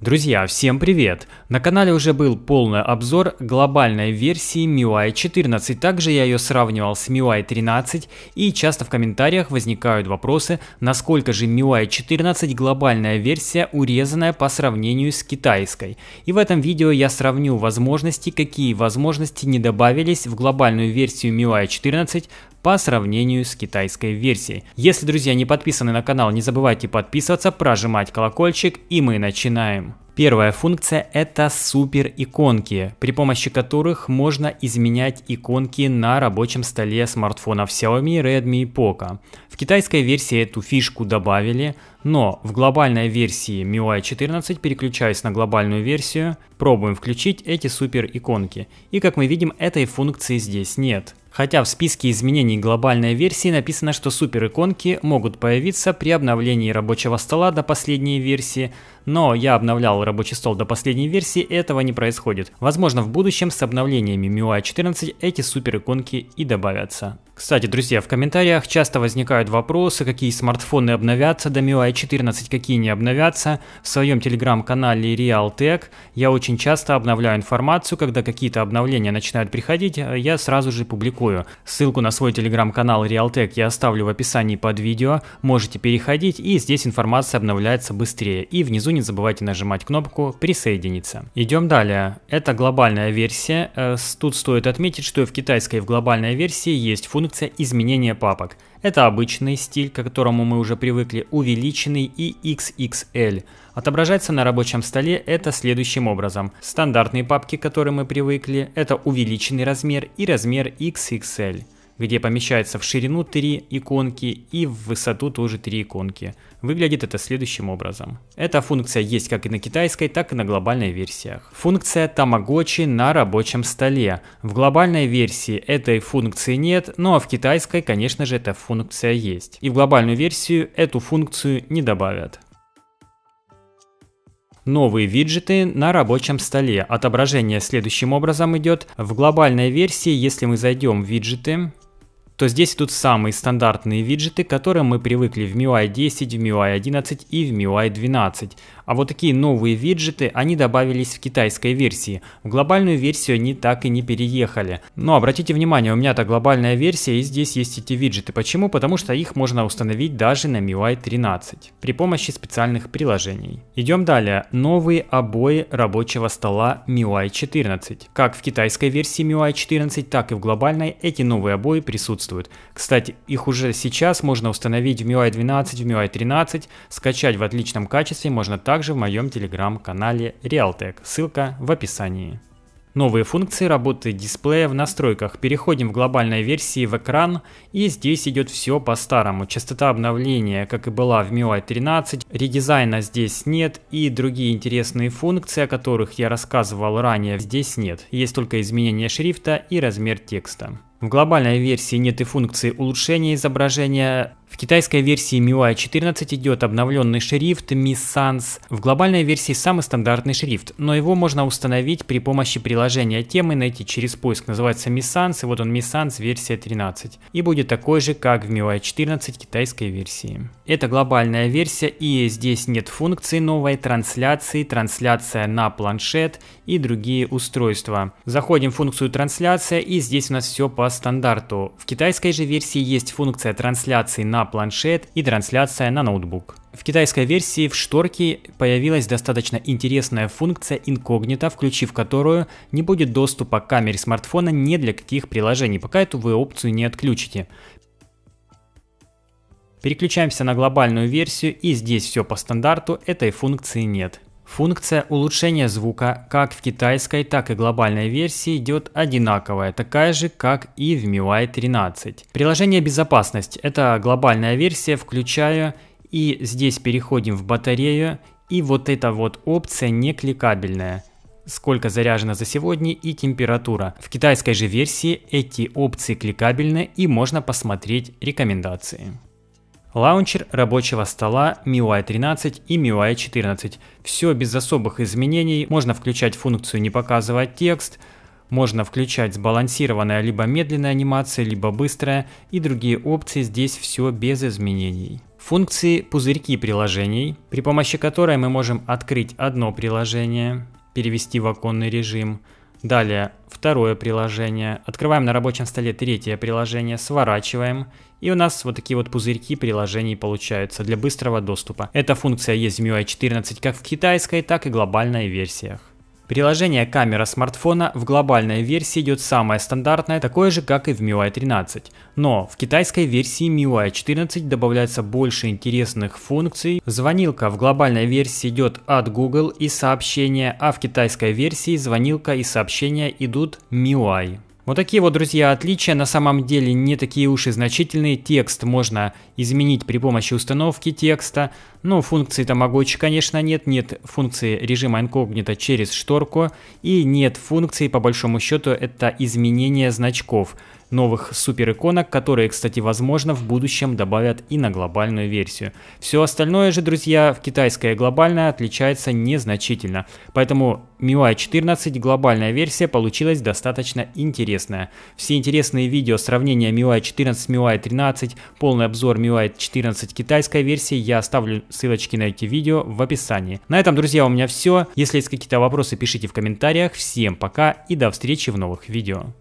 Друзья, всем привет! На канале уже был полный обзор глобальной версии MIUI 14, также я ее сравнивал с MIUI 13 и часто в комментариях возникают вопросы, насколько же MIUI 14 глобальная версия урезанная по сравнению с китайской. И в этом видео я сравню возможности, какие возможности не добавились в глобальную версию MIUI 14 по сравнению с китайской версией. Если, друзья, не подписаны на канал, не забывайте подписываться, прожимать колокольчик и мы начинаем. Первая функция – это супер иконки, при помощи которых можно изменять иконки на рабочем столе смартфонов Xiaomi, Redmi и Poco. В китайской версии эту фишку добавили, но в глобальной версии MIUI 14, переключаясь на глобальную версию, пробуем включить эти супер иконки. И как мы видим, этой функции здесь нет. Хотя в списке изменений глобальной версии написано, что супер иконки могут появиться при обновлении рабочего стола до последней версии, но я обновлял рабочий стол до последней версии, этого не происходит. Возможно в будущем с обновлениями MIUI 14 эти супер иконки и добавятся. Кстати, друзья, в комментариях часто возникают вопросы, какие смартфоны обновятся до MIUI 14, какие не обновятся. В своем телеграм-канале Realtek я очень часто обновляю информацию, когда какие-то обновления начинают приходить, а я сразу же публикую. Ссылку на свой телеграм-канал Realtek я оставлю в описании под видео, можете переходить, и здесь информация обновляется быстрее. И внизу не забывайте нажимать кнопку «Присоединиться». Идем далее. Это глобальная версия. Э, тут стоит отметить, что в китайской в глобальной версии есть функция требуется изменение папок. Это обычный стиль, к которому мы уже привыкли, увеличенный и XXL. Отображается на рабочем столе это следующим образом. Стандартные папки, к которым мы привыкли, это увеличенный размер и размер XXL где помещается в ширину 3 иконки и в высоту тоже 3 иконки. Выглядит это следующим образом. Эта функция есть как и на китайской, так и на глобальной версиях. Функция Tamagotchi на рабочем столе. В глобальной версии этой функции нет, но ну а в китайской, конечно же, эта функция есть. И в глобальную версию эту функцию не добавят. Новые виджеты на рабочем столе. Отображение следующим образом идет. В глобальной версии, если мы зайдем в виджеты, то здесь идут самые стандартные виджеты, к которым мы привыкли в MIUI 10, в MIUI 11 и в MIUI 12. А вот такие новые виджеты, они добавились в китайской версии. В глобальную версию они так и не переехали. Но обратите внимание, у меня это глобальная версия и здесь есть эти виджеты. Почему? Потому что их можно установить даже на MIUI 13 при помощи специальных приложений. Идем далее. Новые обои рабочего стола MIUI 14. Как в китайской версии MIUI 14, так и в глобальной эти новые обои присутствуют присутствуют. Кстати, их уже сейчас можно установить в MIUI 12, в MIUI 13, скачать в отличном качестве можно также в моем телеграм-канале Realtek, ссылка в описании. Новые функции работы дисплея в настройках. Переходим в глобальной версии в экран и здесь идет все по-старому. Частота обновления, как и была в MIUI 13, редизайна здесь нет и другие интересные функции, о которых я рассказывал ранее, здесь нет. Есть только изменение шрифта и размер текста. В глобальной версии нет и функции улучшения изображения в китайской версии MIUI 14 идет обновленный шрифт Mi Sans. В глобальной версии самый стандартный шрифт, но его можно установить при помощи приложения темы, найти через поиск, называется Mi Sans, и вот он Mi Sans версия 13. И будет такой же, как в MIUI 14 китайской версии. Это глобальная версия и здесь нет функции новой трансляции, трансляция на планшет и другие устройства. Заходим в функцию трансляция и здесь у нас все по стандарту. В китайской же версии есть функция трансляции на на планшет и трансляция на ноутбук. В китайской версии в шторке появилась достаточно интересная функция инкогнито, включив которую не будет доступа к камере смартфона ни для каких приложений, пока эту вы опцию не отключите. Переключаемся на глобальную версию и здесь все по стандарту, этой функции нет. Функция улучшения звука как в китайской, так и глобальной версии идет одинаковая, такая же, как и в MIUI 13. Приложение «Безопасность» — это глобальная версия, включаю и здесь переходим в батарею, и вот эта вот опция не кликабельная сколько заряжено за сегодня и температура. В китайской же версии эти опции кликабельны и можно посмотреть рекомендации. Лаунчер рабочего стола MIUI 13 и MIUI 14. Все без особых изменений. Можно включать функцию «Не показывать текст», можно включать сбалансированная либо медленная анимация, либо быстрая и другие опции. Здесь все без изменений. Функции «Пузырьки приложений», при помощи которой мы можем открыть одно приложение, перевести в оконный режим – Далее, второе приложение. Открываем на рабочем столе третье приложение, сворачиваем. И у нас вот такие вот пузырьки приложений получаются для быстрого доступа. Эта функция есть в MIUI 14 как в китайской, так и глобальной версиях. Приложение камера смартфона в глобальной версии идет самое стандартное, такое же, как и в MIUI 13. Но в китайской версии MIUI 14 добавляется больше интересных функций. Звонилка в глобальной версии идет от Google и сообщения, а в китайской версии звонилка и сообщения идут MIUI. Вот такие вот, друзья, отличия на самом деле не такие уж и значительные. Текст можно изменить при помощи установки текста. Ну, функции тамагочи, конечно, нет. Нет функции режима инкогнито через шторку. И нет функции, по большому счету, это изменение значков новых супер иконок, которые, кстати, возможно, в будущем добавят и на глобальную версию. Все остальное же, друзья, в китайское глобальное отличается незначительно, поэтому MIUI 14 глобальная версия получилась достаточно интересная. Все интересные видео сравнения MIUI 14 с MIUI 13, полный обзор MIUI 14 китайской версии, я оставлю ссылочки на эти видео в описании. На этом, друзья, у меня все. Если есть какие-то вопросы, пишите в комментариях. Всем пока и до встречи в новых видео.